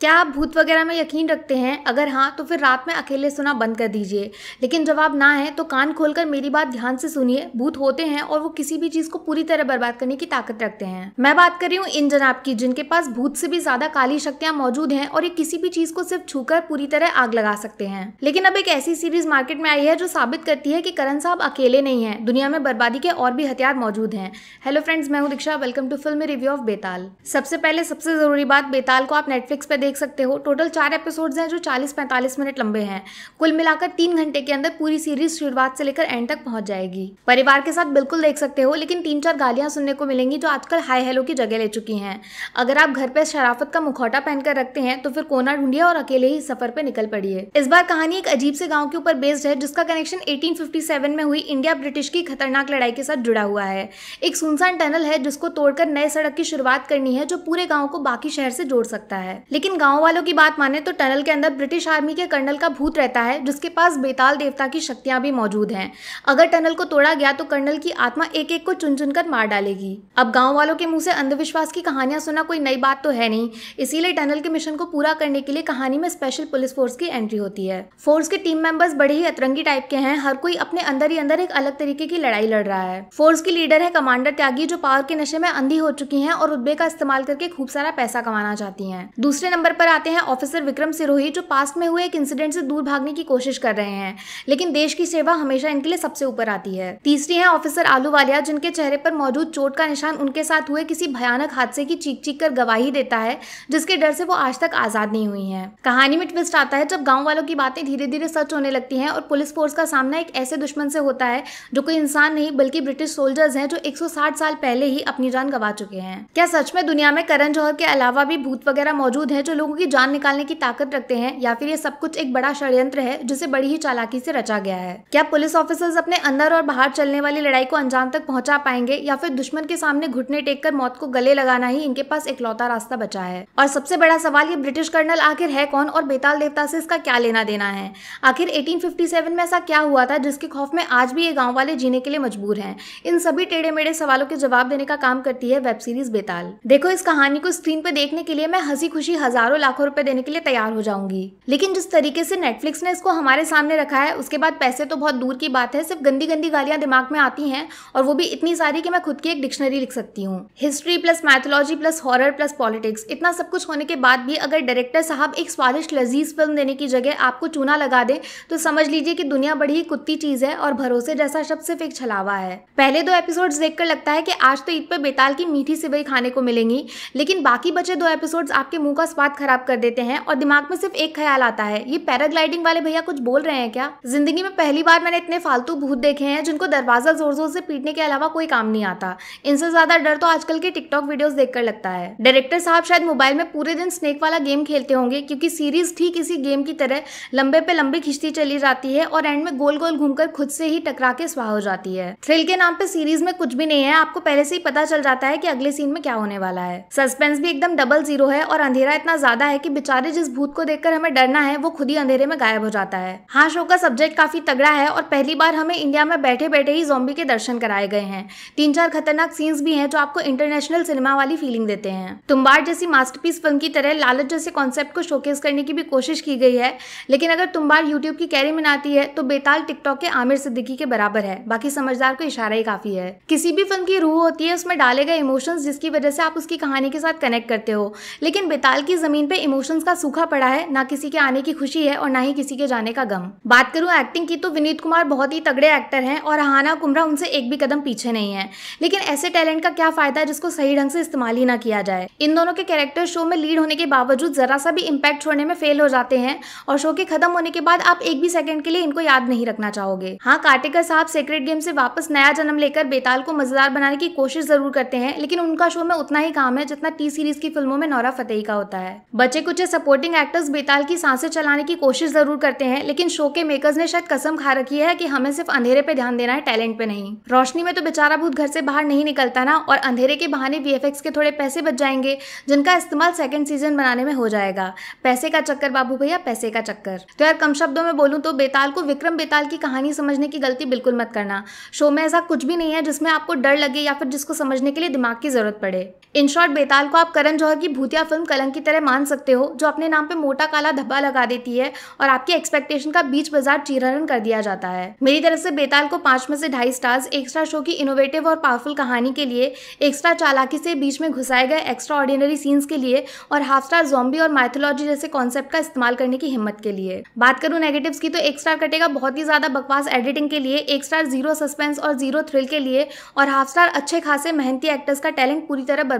क्या आप भूत वगैरह में यकीन रखते हैं अगर हाँ तो फिर रात में अकेले सुना बंद कर दीजिए लेकिन जब आप ना है तो कान खोलकर मेरी बात ध्यान से सुनिए भूत होते हैं और वो किसी भी चीज को पूरी तरह बर्बाद करने की ताकत रखते हैं मैं बात कर रही हूँ इन जनाब की जिनके पास भूत से भी ज्यादा काली शक्तियां मौजूद हैं और ये किसी भी चीज को सिर्फ छूकर पूरी तरह आग लगा सकते हैं लेकिन अब एक ऐसी सीरीज मार्केट में आई है जो साबित करती है कि करण साहब अकेले नहीं है दुनिया में बर्बादी के और भी हथियार मौजूद हैं हेलो फ्रेंड्स मैं हूँ Diksha welcome to film review of Betaal सबसे पहले सबसे जरूरी बात बेताल को आप नेटफ्लिक्स पर देख देख सकते हो टोटल चार एपिसोड्स हैं जो 40-45 मिनट लंबे हैं कुल मिलाकर तीन घंटे के अंदर पूरी सीरीज शुरुआत से लेकर एंड तक पहुंच जाएगी परिवार के साथ बिल्कुल देख सकते हो लेकिन तीन चार गालियां सुनने को मिलेंगी जो आजकल हाई हेलो की जगह ले चुकी हैं अगर आप घर पर शराफत का मुखौटा पहनकर रखते हैं तो फिर कोना ढूंढिए और अकेले ही सफर पर निकल पड़िए इस बार कहानी एक अजीब से गाँव के ऊपर बेस्ड है जिसका कनेक्शन एटीन में हुई इंडिया ब्रिटिश की खतरनाक लड़ाई के साथ जुड़ा हुआ है एक सुनसान टनल है जिसको तोड़कर नए सड़क की शुरुआत करनी है जो पूरे गाँव को बाकी शहर से जोड़ सकता है लेकिन गांव वालों की बात माने तो टनल के अंदर ब्रिटिश आर्मी के कर्नल का भूत रहता है जिसके पास बेताल देवता की शक्तियां भी मौजूद हैं अगर टनल को तोड़ा गया तो कर्नल की आत्मा एक एक को चुन चुन कर मार डालेगी अब गाँव वालों के मुंह से अंधविश्वास की कहानियां सुना कोई नई बात तो है नहीं इसीलिए टनल के मिशन को पूरा करने के लिए कहानी में स्पेशल पुलिस फोर्स की एंट्री होती है फोर्स के टीम मेंबर्स बड़े ही अतरंगी टाइप के हैं हर कोई अपने अंदर ही अंदर एक अलग तरीके की लड़ाई लड़ रहा है फोर्स की लीडर है कमांडर त्यागी जो पावर के नशे में अंधी हो चुकी है और रुतबे का इस्तेमाल करके खूब सारा पैसा कमाना चाहती है दूसरे नंबर नंबर पर आते हैं ऑफिसर विक्रम सिरोही जो पास्ट में हुए एक इंसिडेंट से दूर भागने की कोशिश कर रहे हैं लेकिन देश की सेवा हमेशा इनके लिए सबसे ऊपर आती है तीसरी है ऑफिसर आलूवालिया जिनके चेहरे पर मौजूद चोट का निशान उनके साथ हुए किसी भयानक हादसे की चीख चीख कर गवाही देता है जिसके डर से वो आज तक आजाद नहीं हुई है कहानी में ट्विस्ट आता है जब गाँव वालों की बातें धीरे धीरे सच होने लगती है और पुलिस फोर्स का सामना एक ऐसे दुश्मन से होता है जो कोई इंसान नहीं बल्कि ब्रिटिश सोल्जर्स हैं जो 160 साल पहले ही अपनी जान गवा चुके हैं क्या सच में दुनिया में करण जौहर के अलावा भी भूत वगैरह मौजूद है जो लोगों की जान निकालने की ताकत रखते हैं या फिर ये सब कुछ एक बड़ा षड्यंत्र है जिसे बड़ी ही चालाकी से रचा गया है क्या पुलिस ऑफिसर्स अपने अंदर और बाहर चलने वाली लड़ाई को अंजाम तक पहुंचा पाएंगे या फिर दुश्मन के सामने घुटने टेक कर मौत को गले लगाना ही इनके पास इकलौता रास्ता बचा है और सबसे बड़ा सवाल ये ब्रिटिश कर्नल आखिर है कौन और बेताल देवता से इसका क्या लेना देना है आखिर एटीन में ऐसा क्या हुआ था जिसके खौफ में आज भी ये गाँव वाले जीने के लिए मजबूर है इन सभी टेढ़े मेढ़े सवालों के जवाब देने का काम करती है वेब सीरीज बेताल देखो इस कहानी को स्क्रीन पर देखने के लिए मैं हंसी खुशी हजार हजारों लाखों रुपए देने के लिए तैयार हो जाऊंगी लेकिन जिस तरीके से नेटफ्लिक्स ने इसको हमारे सामने रखा है उसके बाद पैसे तो बहुत दूर की बात है सिर्फ गंदी गंदी गालियां दिमाग में आती हैं और वो भी इतनी सारी कि मैं खुद की एक डिक्शनरी लिख सकती हूँ history plus mythology plus horror plus politics इतना सब कुछ होने के बाद भी अगर डायरेक्टर साहब एक स्वादिष्ट लजीज फिल्म देने की जगह आपको चूना लगा दे तो समझ लीजिए कि दुनिया बड़ी कुत्ती चीज है और भरोसे जैसा शब्द सिर्फ एक छलावा है पहले दो एपिसोड देखकर लगता है कि आज तो ईद पर बेताल की मीठी सिवई खाने को मिलेंगी लेकिन बाकी बचे दो एपिसोड्स आपके मुंह का स्वाद ख़राब कर देते हैं और दिमाग में सिर्फ एक ख्याल आता है ये पैराग्लाइडिंग वाले भैया कुछ बोल रहे हैं क्या जिंदगी में पहली बार मैंने इतने फालतू भूत देखे हैं जिनको दरवाजा जोर जोर से पीटने के अलावा कोई काम नहीं आता इनसे ज्यादा डर तो आजकल के टिकटॉक वीडियोस देखकर लगता है डायरेक्टर साहब शायद मोबाइल में पूरे दिन स्नेक वाला गेम खेलते होंगे क्योंकि सीरीज ठीक इसी गेम की तरह लंबे पे लंबी खिंचती चली जाती है और एंड में गोल गोल घूमकर खुद से ही टकरा के स्वाह हो जाती है थ्रिल के नाम पे सीरीज में कुछ भी नहीं है आपको पहले से ही पता चल जाता है की अगले सीन में क्या होने वाला है सस्पेंस भी एकदम डबल जीरो है और अंधेरा इतना ज्यादा है कि बेचारे जिस भूत को देखकर हमें डरना है वो खुद ही अंधेरे में गायब हो जाता है हाँ शो का सब्जेक्ट काफी तगड़ा है और पहली बार हमें इंडिया में बैठे बैठे ही जोम्बी के दर्शन कराए गए हैं तीन चार खतरनाक सीन्स भी हैं जो आपको इंटरनेशनल सिनेमा वाली फीलिंग देते हैं तुम्बार जैसी मास्टरपीस फिल्म की तरह लालच जैसे कॉन्सेप्ट को शोकेस करने की भी कोशिश की गई है लेकिन अगर तुम्बार यूट्यूब की कैरी में आती है तो बेताल टिकटॉक के आमिर सिद्दीकी के बराबर है बाकी समझदार को इशारा ही काफी है किसी भी फिल्म की रूह होती है उसमें डाले गए इमोशंस जिसकी वजह से आप उसकी कहानी के साथ कनेक्ट करते हो लेकिन बेताल की जमीन पे इमोशंस का सूखा पड़ा है ना किसी के आने की खुशी है और ना ही किसी के जाने का गम बात करूँ एक्टिंग की तो विनीत कुमार बहुत ही तगड़े एक्टर हैं और हाना कुमरा उनसे एक भी कदम पीछे नहीं है लेकिन ऐसे टैलेंट का क्या फायदा है जिसको सही ढंग से इस्तेमाल ही ना किया जाए इन दोनों के कैरेक्टर शो में लीड होने के बावजूद जरा सा भी इम्पैक्ट छोड़ने में फेल हो जाते हैं और शो के खत्म होने के बाद आप एक भी सेकंड के लिए इनको याद नहीं रखना चाहोगे हाँ कार्टिकर साहब सेक्रेट गेम से वापस नया जन्म लेकर बेताल को मजेदार बनाने की कोशिश जरूर करते हैं लेकिन उनका शो में उतना ही काम है जितना टी सीरीज की फिल्मों में नौरा फतेही का होता है बचे कुछ सपोर्टिंग एक्टर्स बेताल की सांसें चलाने की कोशिश जरूर करते हैं लेकिन शो के मेकर्स ने शायद कसम खा रखी है कि हमें सिर्फ अंधेरे पे ध्यान देना है टैलेंट पे नहीं रोशनी में तो बेचारा भूत घर से बाहर नहीं निकलता ना और अंधेरे के बहाने वी के थोड़े पैसे बच जाएंगे जिनका इस्तेमाल सेकेंड सीजन बनाने में हो जाएगा पैसे का चक्कर बाबू भैया पैसे का चक्कर तो यार कम शब्दों में बोलूँ तो बेताल को विक्रम बेताल की कहानी समझने की गलती बिल्कुल मत करना शो में ऐसा कुछ भी नहीं है जिसमें आपको डर लगे या फिर जिसको समझने के लिए दिमाग की जरूरत पड़े इन शॉर्ट बेताल को आप करण जौहर की भूतिया फिल्म कलंक की तरह मान सकते हो जो अपने नाम पे मोटा काला धब्बा लगा देती है और आपकी एक्सपेक्टेशन का बीच बाजार चीरहरण कर दिया जाता है मेरी तरफ से बेताल को पांच में से ढाई स्टार्स एक्स्ट्रा शो की इनोवेटिव और पावरफुल कहानी के लिए एक्स्ट्रा चालाकी से बीच में घुसाए गए एक्स्ट्रा ऑर्डिनरी सीन्स के लिए और हाफ स्टार जोम्बी और माइथोलॉजी जैसे कॉन्सेप्ट का इस्तेमाल करने की हिम्मत के लिए बात करूं नेगेटिव की तो एक स्टार कटेगा बहुत ही ज़्यादा बकवास एडिटिंग के लिए एक स्टार जीरो सस्पेंस और जीरो थ्रिल के लिए और हाफ स्टार अच्छे खासे मेहनती एक्टर्स का टैलेंट पूरी तरह